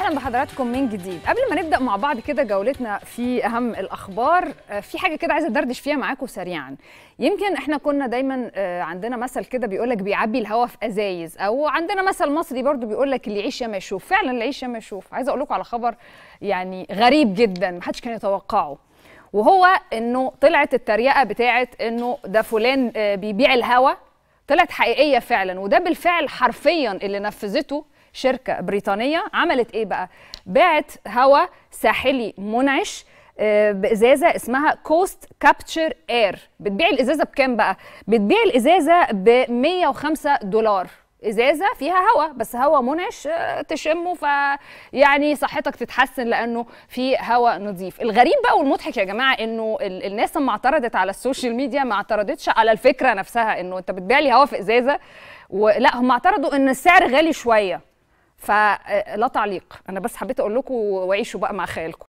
اهلا بحضراتكم من جديد قبل ما نبدا مع بعض كده جولتنا في اهم الاخبار آه، في حاجه كده عايزه ادردش فيها معاكم سريعا يمكن احنا كنا دايما آه، عندنا مثل كده بيقول لك بيعبي الهوا في ازايز او عندنا مثل مصري برضو بيقول لك اللي يعيش يا ما يشوف فعلا اللي يعيش يا ما يشوف عايزه اقول لكم على خبر يعني غريب جدا محدش كان يتوقعه وهو انه طلعت التريقه بتاعه انه ده فلان آه، بيبيع الهوا طلعت حقيقيه فعلا وده بالفعل حرفيا اللي نفذته شركه بريطانيه عملت ايه بقى باعت هواء ساحلي منعش آه، بازازه اسمها كوست كابتشر اير بتبيع الازازه بكام بقى بتبيع الازازه ب 105 دولار ازازه فيها هواء بس هواء منعش آه، تشمه فيعني صحتك تتحسن لانه في هواء نظيف الغريب بقى والمضحك يا جماعه انه الناس لما اعترضت على السوشيال ميديا ما اعترضتش على الفكره نفسها انه انت بتبيع لي هواء في ازازه ولا هم اعترضوا ان السعر غالي شويه فلا تعليق انا بس حبيت اقول لكم وعيشوا بقى مع خيالكم